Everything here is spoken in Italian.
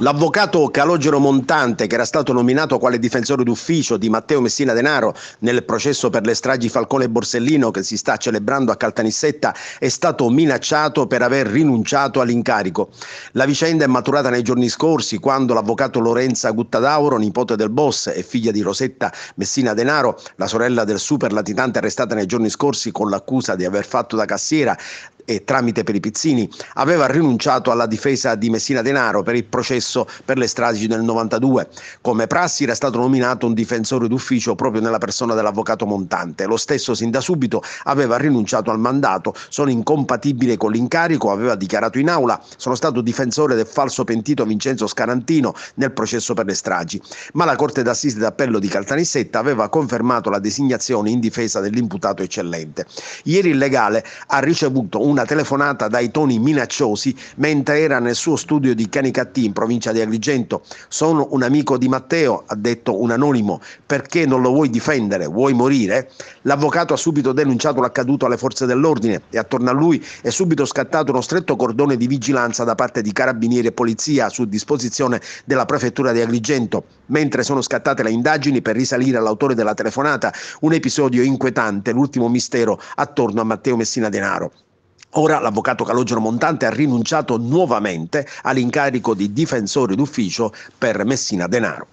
L'avvocato Calogero Montante, che era stato nominato quale difensore d'ufficio di Matteo Messina Denaro nel processo per le stragi Falcone e Borsellino che si sta celebrando a Caltanissetta, è stato minacciato per aver rinunciato all'incarico. La vicenda è maturata nei giorni scorsi quando l'avvocato Lorenza Guttadauro, nipote del boss e figlia di Rosetta Messina Denaro, la sorella del super latitante arrestata nei giorni scorsi con l'accusa di aver fatto da cassiera e tramite Peripizzini aveva rinunciato alla difesa di Messina Denaro per il processo per le stragi del 92. Come prassi era stato nominato un difensore d'ufficio proprio nella persona dell'avvocato Montante. Lo stesso sin da subito aveva rinunciato al mandato, sono incompatibile con l'incarico, aveva dichiarato in aula, sono stato difensore del falso pentito Vincenzo Scarantino nel processo per le stragi. Ma la Corte d'Assise d'Appello di Caltanissetta aveva confermato la designazione in difesa dell'imputato eccellente. Ieri il legale ha ricevuto un una telefonata dai toni minacciosi mentre era nel suo studio di Canicattì in provincia di Agrigento. Sono un amico di Matteo, ha detto un anonimo, perché non lo vuoi difendere? Vuoi morire? L'avvocato ha subito denunciato l'accaduto alle forze dell'ordine e attorno a lui è subito scattato uno stretto cordone di vigilanza da parte di carabinieri e polizia su disposizione della prefettura di Agrigento, mentre sono scattate le indagini per risalire all'autore della telefonata, un episodio inquietante, l'ultimo mistero attorno a Matteo Messina Denaro. Ora l'avvocato Calogero Montante ha rinunciato nuovamente all'incarico di difensore d'ufficio per Messina Denaro.